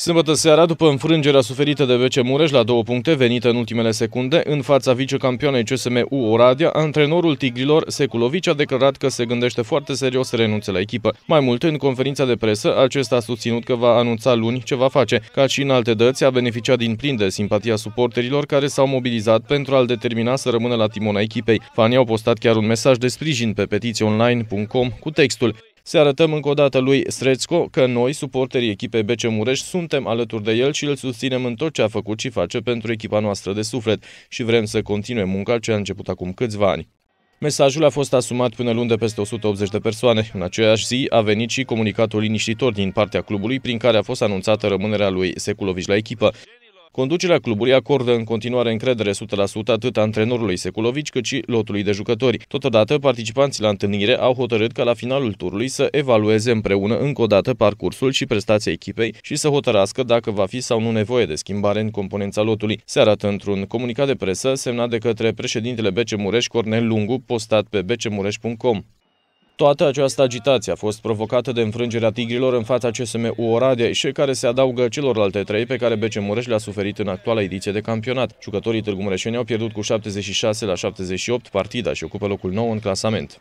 Sâmbătă seara, după înfrângerea suferită de BC Mureș la două puncte venită în ultimele secunde, în fața vicecampioanei csm Oradia, antrenorul Tigrilor, Seculovici, a declarat că se gândește foarte serios să renunțe la echipă. Mai mult, în conferința de presă, acesta a susținut că va anunța luni ce va face. Ca și în alte dăți, a beneficiat din plin de simpatia suporterilor care s-au mobilizat pentru a-l determina să rămână la timona echipei. Fanii au postat chiar un mesaj de sprijin pe online.com cu textul se arătăm încă o dată lui Srețco că noi, suporterii echipei BC Mureș, suntem alături de el și îl susținem în tot ce a făcut și face pentru echipa noastră de suflet și vrem să continue munca ce a început acum câțiva ani. Mesajul a fost asumat până luni de peste 180 de persoane. În aceeași zi a venit și comunicatul liniștitor din partea clubului prin care a fost anunțată rămânerea lui Seculovici la echipă. Conducerea clubului acordă în continuare încredere 100% atât antrenorului Seculovici cât și lotului de jucători. Totodată, participanții la întâlnire au hotărât ca la finalul turului să evalueze împreună încă o dată parcursul și prestația echipei și să hotărască dacă va fi sau nu nevoie de schimbare în componența lotului. Se arată într-un comunicat de presă semnat de către președintele BC Mureș Cornel Lungu, postat pe bcmureș.com. Toată această agitație a fost provocată de înfrângerea tigrilor în fața CSM Oradea și care se adaugă celorlalte trei pe care BC Mureș le-a suferit în actuala ediție de campionat. Jucătorii târgu mureșeni au pierdut cu 76 la 78 partida și ocupă locul nou în clasament.